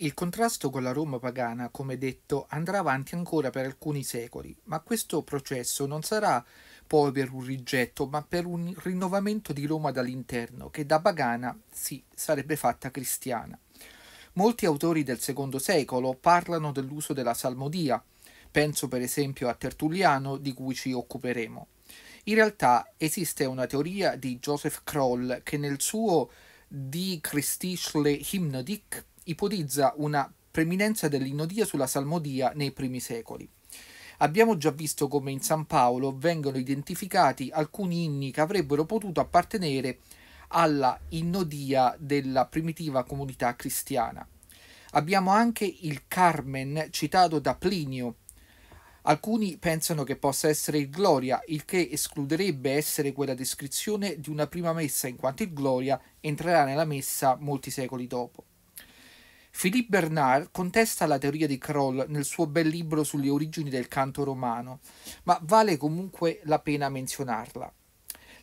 Il contrasto con la Roma pagana, come detto, andrà avanti ancora per alcuni secoli, ma questo processo non sarà poi per un rigetto, ma per un rinnovamento di Roma dall'interno, che da pagana, sì, sarebbe fatta cristiana. Molti autori del secondo secolo parlano dell'uso della salmodia, penso per esempio a Tertulliano, di cui ci occuperemo. In realtà esiste una teoria di Joseph Kroll che nel suo Die christliche Hymnodik ipotizza una preminenza dell'inodia sulla salmodia nei primi secoli. Abbiamo già visto come in San Paolo vengono identificati alcuni inni che avrebbero potuto appartenere alla innodia della primitiva comunità cristiana. Abbiamo anche il Carmen citato da Plinio. Alcuni pensano che possa essere il Gloria, il che escluderebbe essere quella descrizione di una prima messa, in quanto il Gloria entrerà nella messa molti secoli dopo. Philippe Bernard contesta la teoria di Kroll nel suo bel libro sulle origini del canto romano, ma vale comunque la pena menzionarla.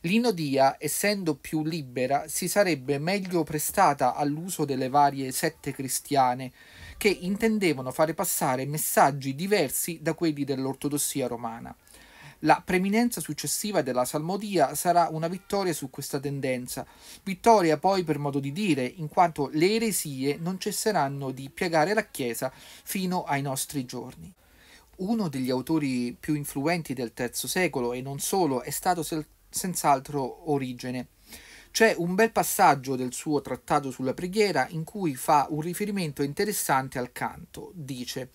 L'inodia, essendo più libera, si sarebbe meglio prestata all'uso delle varie sette cristiane, che intendevano fare passare messaggi diversi da quelli dell'ortodossia romana. La preminenza successiva della Salmodia sarà una vittoria su questa tendenza, vittoria poi per modo di dire, in quanto le eresie non cesseranno di piegare la Chiesa fino ai nostri giorni. Uno degli autori più influenti del III secolo e non solo è stato senz'altro Origene. C'è un bel passaggio del suo trattato sulla preghiera in cui fa un riferimento interessante al canto. Dice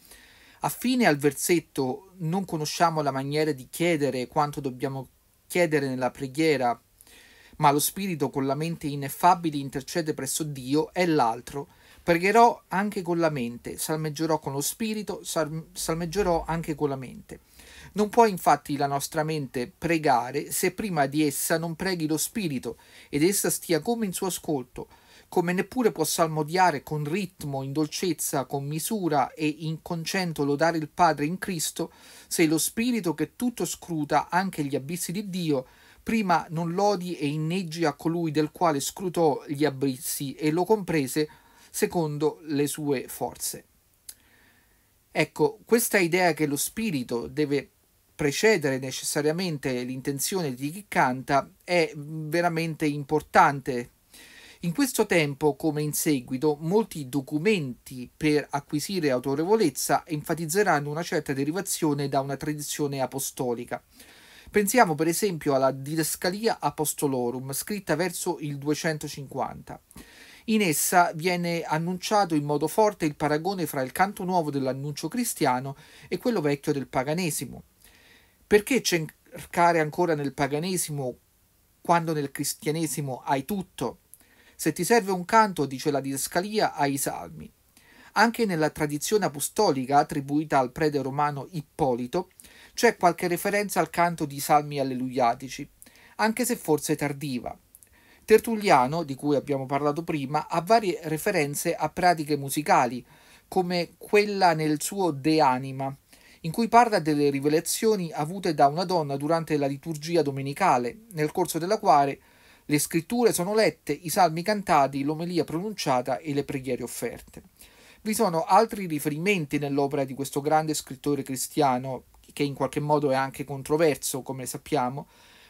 Affine al versetto non conosciamo la maniera di chiedere quanto dobbiamo chiedere nella preghiera, ma lo Spirito con la mente ineffabile intercede presso Dio, è l'altro. Pregherò anche con la mente, salmeggerò con lo Spirito, salmeggerò anche con la mente. Non può infatti la nostra mente pregare se prima di essa non preghi lo Spirito ed essa stia come in suo ascolto come neppure può salmodiare con ritmo, in dolcezza, con misura e in concento lodare il Padre in Cristo, se lo Spirito che tutto scruta, anche gli abissi di Dio, prima non lodi e inneggi a colui del quale scrutò gli abissi e lo comprese secondo le sue forze. Ecco, questa idea che lo Spirito deve precedere necessariamente l'intenzione di chi canta è veramente importante in questo tempo, come in seguito, molti documenti per acquisire autorevolezza enfatizzeranno una certa derivazione da una tradizione apostolica. Pensiamo per esempio alla Didascalia Apostolorum, scritta verso il 250. In essa viene annunciato in modo forte il paragone fra il canto nuovo dell'annuncio cristiano e quello vecchio del paganesimo. Perché cercare ancora nel paganesimo quando nel cristianesimo hai tutto? Se ti serve un canto, dice la didascalia, ai salmi. Anche nella tradizione apostolica attribuita al prete romano Ippolito c'è qualche referenza al canto di salmi alleluiatici, anche se forse tardiva. Tertulliano, di cui abbiamo parlato prima, ha varie referenze a pratiche musicali, come quella nel suo De Anima, in cui parla delle rivelazioni avute da una donna durante la liturgia domenicale, nel corso della quale le scritture sono lette, i salmi cantati, l'omelia pronunciata e le preghiere offerte. Vi sono altri riferimenti nell'opera di questo grande scrittore cristiano, che in qualche modo è anche controverso, come sappiamo,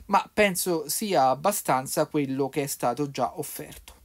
ma penso sia abbastanza quello che è stato già offerto.